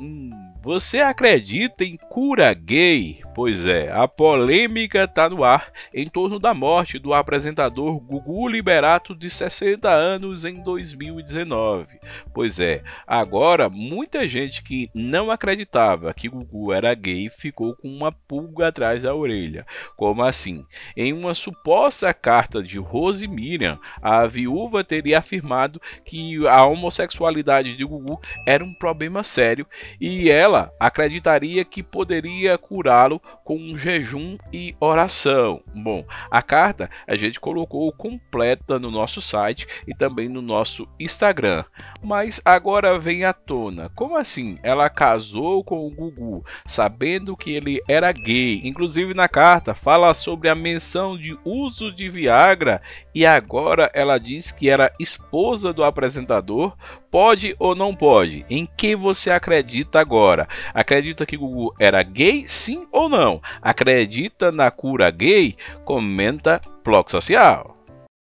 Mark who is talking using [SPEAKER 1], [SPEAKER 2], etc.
[SPEAKER 1] Hum, você acredita em cura gay? Pois é, a polêmica está no ar em torno da morte do apresentador Gugu Liberato de 60 anos em 2019. Pois é, agora muita gente que não acreditava que Gugu era gay ficou com uma pulga atrás da orelha. Como assim? Em uma suposta carta de Rose Miriam, a viúva teria afirmado que a homossexualidade de Gugu era um problema sério e ela acreditaria que poderia curá-lo com um jejum e oração. Bom, a carta a gente colocou completa no nosso site e também no nosso Instagram. Mas agora vem à tona. Como assim? Ela casou com o Gugu, sabendo que ele era gay. Inclusive na carta fala sobre a menção de uso de Viagra e agora ela diz que era esposa do apresentador. Pode ou não pode? Em que você acredita? acredita agora? Acredita que Gugu era gay, sim ou não? Acredita na cura gay? Comenta bloco social.